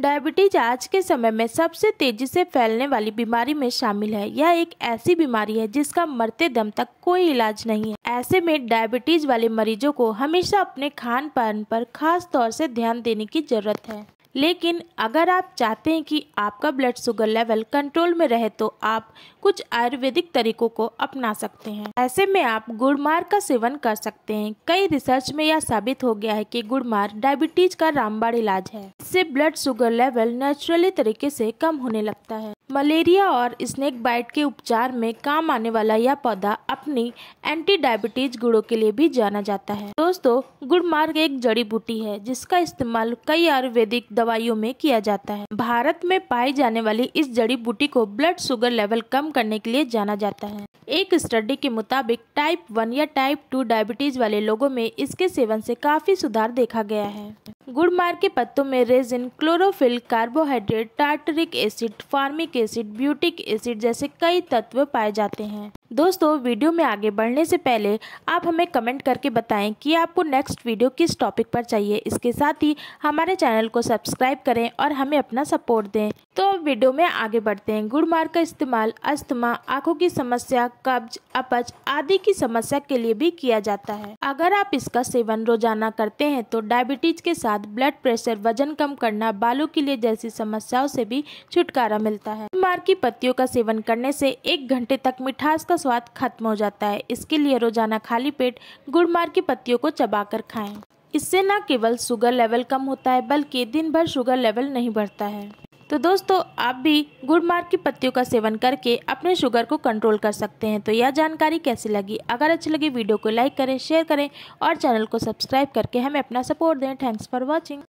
diabetes आज के समय में सबसे तेजी से फैलने वाली बीमारी में शामिल है यह एक ऐसी बीमारी है जिसका मरते दम तक कोई इलाज नहीं है ऐसे में डायबिटीज वाले मरीजों को हमेशा अपने खान पान पर खास तौर से ध्यान देने की जरूरत है लेकिन अगर आप चाहते हैं कि आपका ब्लड शुगर लेवल कंट्रोल में रहे तो आप कुछ आयुर्वेदिक तरीकों को अपना सकते हैं ऐसे में आप गुड़मार का सेवन कर सकते हैं कई रिसर्च में यह साबित हो गया है कि गुड़मार डायबिटीज का रामबाड़ इलाज है इससे ब्लड शुगर लेवल नेचुरली तरीके से कम होने लगता है मलेरिया और स्नेक बाइट के उपचार में काम आने वाला यह पौधा अपनी एंटी डायबिटीज गुड़ों के लिए भी जाना जाता है दोस्तों गुड़मार्ग एक जड़ी बूटी है जिसका इस्तेमाल कई आयुर्वेदिक दवाइयों में किया जाता है भारत में पाई जाने वाली इस जड़ी बूटी को ब्लड शुगर लेवल कम करने के लिए जाना जाता है एक स्टडी के मुताबिक टाइप वन या टाइप टू डायबिटीज वाले लोगों में इसके सेवन से काफी सुधार देखा गया है गुड़मार के पत्तों में resin chlorophyll carbohydrate tartaric acid formic acid butyric acid जैसे कई तत्व पाए जाते हैं दोस्तों वीडियो में आगे बढ़ने से पहले आप हमें कमेंट करके बताएं कि आपको नेक्स्ट वीडियो किस टॉपिक पर चाहिए इसके साथ ही हमारे चैनल को सब्सक्राइब करें और हमें अपना सपोर्ट दें तो वीडियो में आगे बढ़ते हैं गुड़मार का इस्तेमाल अस्थमा आंखों की समस्या कब्ज अपच आदि की समस्या के लिए भी किया जाता है अगर आप इसका सेवन रोजाना करते हैं तो डायबिटीज के साथ साथ ब्लड प्रेशर वजन कम करना बालों के लिए जैसी समस्याओं से भी छुटकारा मिलता है मार की पत्तियों का सेवन करने से एक घंटे तक मिठास का स्वाद खत्म हो जाता है इसके लिए रोजाना खाली पेट गुड़मार की पत्तियों को चबा कर इससे न केवल शुगर लेवल कम होता है बल्कि दिन भर शुगर लेवल नहीं बढ़ता है तो दोस्तों आप भी गुड़ मार्ग की पत्तियों का सेवन करके अपने शुगर को कंट्रोल कर सकते हैं तो यह जानकारी कैसी लगी अगर अच्छी लगी वीडियो को लाइक करें शेयर करें और चैनल को सब्सक्राइब करके हमें अपना सपोर्ट दें थैंक्स फॉर वॉचिंग